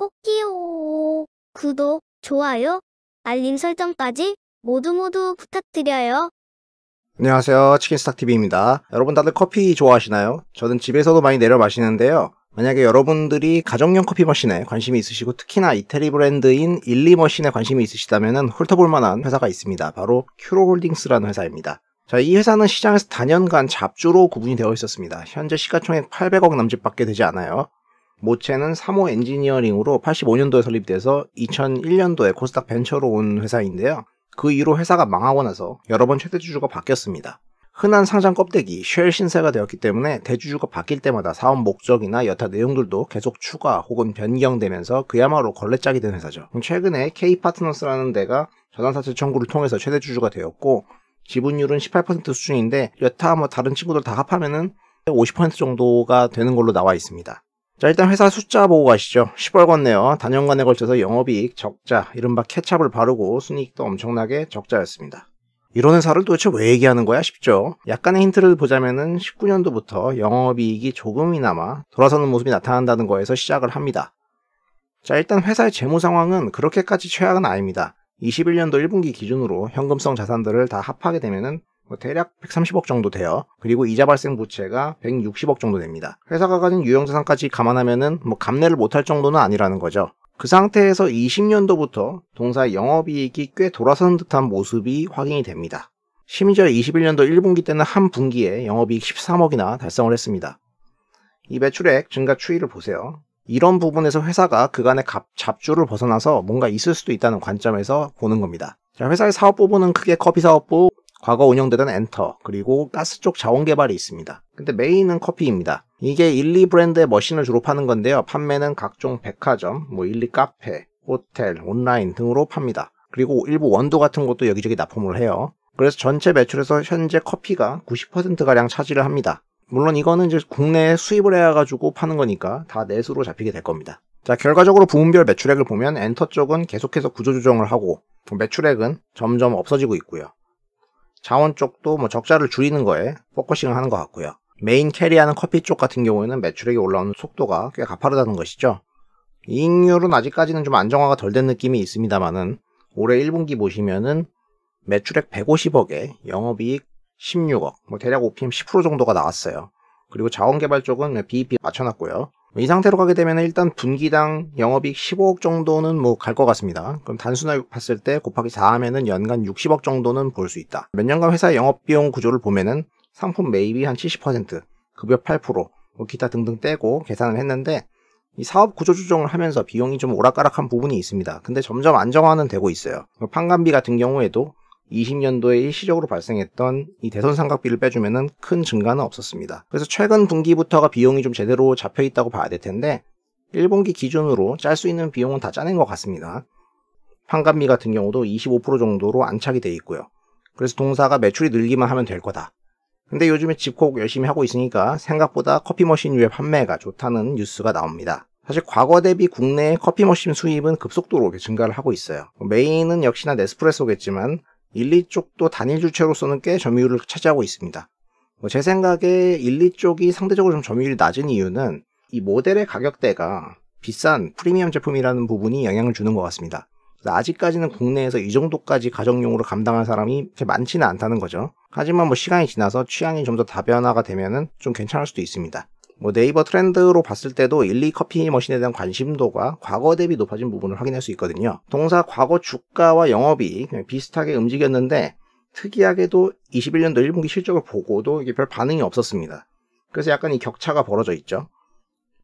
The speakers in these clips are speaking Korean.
꼭끼요 구독, 좋아요, 알림 설정까지 모두 모두 부탁드려요. 안녕하세요. 치킨스타 t v 입니다 여러분 다들 커피 좋아하시나요? 저는 집에서도 많이 내려 마시는데요. 만약에 여러분들이 가정용 커피 머신에 관심이 있으시고 특히나 이태리 브랜드인 일리 머신에 관심이 있으시다면 훑어볼 만한 회사가 있습니다. 바로 큐로홀딩스라는 회사입니다. 자, 이 회사는 시장에서 단연간 잡주로 구분이 되어 있었습니다. 현재 시가총액 800억 남짓밖에 되지 않아요. 모체는 사모 엔지니어링으로 85년도에 설립돼서 2001년도에 코스닥 벤처로 온 회사인데요. 그 이후 로 회사가 망하고 나서 여러 번 최대주주가 바뀌었습니다. 흔한 상장 껍데기 쉘 신세가 되었기 때문에 대주주가 바뀔 때마다 사업 목적이나 여타 내용들도 계속 추가 혹은 변경되면서 그야말로 걸레짝이 된 회사죠. 최근에 K파트너스라는 데가 저환사채 청구를 통해서 최대주주가 되었고 지분율은 18% 수준인데 여타 뭐 다른 친구들 다 합하면은 50% 정도가 되는 걸로 나와 있습니다. 자 일단 회사 숫자 보고 가시죠. 10월 건네요. 단연간에 걸쳐서 영업이익, 적자, 이른바 케찹을 바르고 순이익도 엄청나게 적자였습니다. 이런 회사를 도대체 왜 얘기하는 거야 싶죠. 약간의 힌트를 보자면은 19년도부터 영업이익이 조금이나마 돌아서는 모습이 나타난다는 거에서 시작을 합니다. 자 일단 회사의 재무 상황은 그렇게까지 최악은 아닙니다. 21년도 1분기 기준으로 현금성 자산들을 다 합하게 되면은 뭐 대략 130억 정도 돼요. 그리고 이자 발생 부채가 160억 정도 됩니다. 회사가 가진 유형자산까지 감안하면은 뭐 감내를 못할 정도는 아니라는 거죠. 그 상태에서 20년도부터 동사의 영업이익이 꽤 돌아서는 듯한 모습이 확인이 됩니다. 심지어 21년도 1분기 때는 한 분기에 영업이익 13억이나 달성을 했습니다. 이 매출액 증가 추이를 보세요. 이런 부분에서 회사가 그간의 갑, 잡주를 벗어나서 뭔가 있을 수도 있다는 관점에서 보는 겁니다. 자, 회사의 사업부분은 크게 커피 사업부, 과거 운영되던 엔터, 그리고 가스 쪽 자원 개발이 있습니다. 근데 메인은 커피입니다. 이게 1, 2 브랜드의 머신을 주로 파는 건데요. 판매는 각종 백화점, 뭐 1, 2 카페, 호텔, 온라인 등으로 팝니다. 그리고 일부 원두 같은 것도 여기저기 납품을 해요. 그래서 전체 매출에서 현재 커피가 90%가량 차지를 합니다. 물론 이거는 이제 국내에 수입을 해가지고 파는 거니까 다 내수로 잡히게 될 겁니다. 자, 결과적으로 부문별 매출액을 보면 엔터 쪽은 계속해서 구조조정을 하고 매출액은 점점 없어지고 있고요. 자원 쪽도 뭐 적자를 줄이는 거에 포커싱을 하는 것 같고요. 메인 캐리하는 커피 쪽 같은 경우에는 매출액이 올라오는 속도가 꽤 가파르다는 것이죠. 이익률은 아직까지는 좀 안정화가 덜 된 느낌이 있습니다만은 올해 1분기 보시면은 매출액 150억에 영업이익 16억, 뭐 대략 OPM 10% 정도가 나왔어요. 그리고 자원개발 쪽은 BEP 맞춰놨고요. 이 상태로 가게 되면 일단 분기당 영업이익 15억 정도는 뭐 갈 것 같습니다. 그럼 단순하게 봤을 때 곱하기 4하면은 연간 60억 정도는 볼 수 있다. 몇 년간 회사의 영업비용 구조를 보면은 상품 매입이 한 70%, 급여 8%, 뭐 기타 등등 떼고 계산을 했는데 이 사업 구조 조정을 하면서 비용이 좀 오락가락한 부분이 있습니다. 근데 점점 안정화는 되고 있어요. 뭐 판관비 같은 경우에도 20년도에 일시적으로 발생했던 이 대선 상각비를 빼주면큰 증가는 없었습니다. 그래서 최근 분기부터가 비용이 좀 제대로 잡혀 있다고 봐야 될 텐데 1분기 기준으로 짤 수 있는 비용은 다 짜낸 것 같습니다. 환관비 같은 경우도 25% 정도로 안착이 돼 있고요. 그래서 동사가 매출이 늘기만 하면 될 거다. 근데 요즘에 집콕 열심히 하고 있으니까 생각보다 커피 머신 유의 판매가 좋다는 뉴스가 나옵니다. 사실 과거 대비 국내의 커피 머신 수입은 급속도로 증가를 하고 있어요. 메인은 역시나 네스프레소겠지만 1, 2쪽도 단일 주체로서는 꽤 점유율을 차지하고 있습니다. 뭐 제 생각에 1, 2쪽이 상대적으로 좀 점유율이 낮은 이유는 이 모델의 가격대가 비싼 프리미엄 제품이라는 부분이 영향을 주는 것 같습니다. 아직까지는 국내에서 이 정도까지 가정용으로 감당할 사람이 그렇게 많지는 않다는 거죠. 하지만 뭐 시간이 지나서 취향이 좀 더 다변화가 되면은 좀 괜찮을 수도 있습니다. 뭐 네이버 트렌드로 봤을 때도 1, 리 커피 머신에 대한 관심도가 과거 대비 높아진 부분을 확인할 수 있거든요. 동사 과거 주가와 영업이 비슷하게 움직였는데 특이하게도 21년도 1분기 실적을 보고도 이게 별 반응이 없었습니다. 그래서 약간 이 격차가 벌어져 있죠.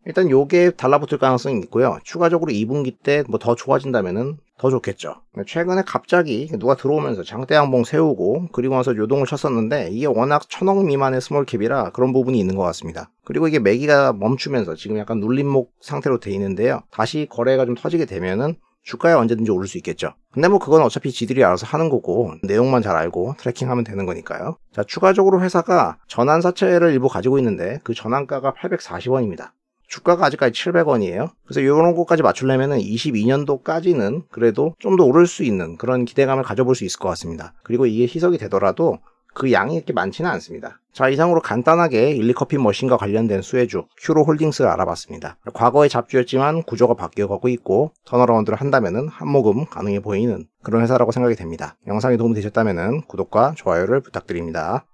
일단 요게 달라붙을 가능성이 있고요. 추가적으로 2분기 때 뭐 더 좋아진다면은 더 좋겠죠. 최근에 갑자기 누가 들어오면서 장대양봉 세우고 그리고 나서 요동을 쳤었는데 이게 워낙 천억 미만의 스몰캡이라 그런 부분이 있는 것 같습니다. 그리고 이게 매기가 멈추면서 지금 약간 눌림목 상태로 돼 있는데요. 다시 거래가 좀 터지게 되면은 주가에 언제든지 오를 수 있겠죠. 근데 뭐 그건 어차피 지들이 알아서 하는 거고 내용만 잘 알고 트래킹하면 되는 거니까요. 자 추가적으로 회사가 전환사채를 일부 가지고 있는데 그 전환가가 840원입니다. 주가가 아직까지 700원이에요. 그래서 이런 것까지 맞추려면 22년도까지는 그래도 좀 더 오를 수 있는 그런 기대감을 가져볼 수 있을 것 같습니다. 그리고 이게 희석이 되더라도 그 양이 이렇게 많지는 않습니다. 자 이상으로 간단하게 일리커피 머신과 관련된 수혜주 큐로홀딩스를 알아봤습니다. 과거의 잡주였지만 구조가 바뀌어가고 있고 턴어라운드를 한다면 한모금 가능해 보이는 그런 회사라고 생각이 됩니다. 영상이 도움이 되셨다면 구독과 좋아요를 부탁드립니다.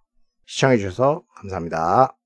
시청해주셔서 감사합니다.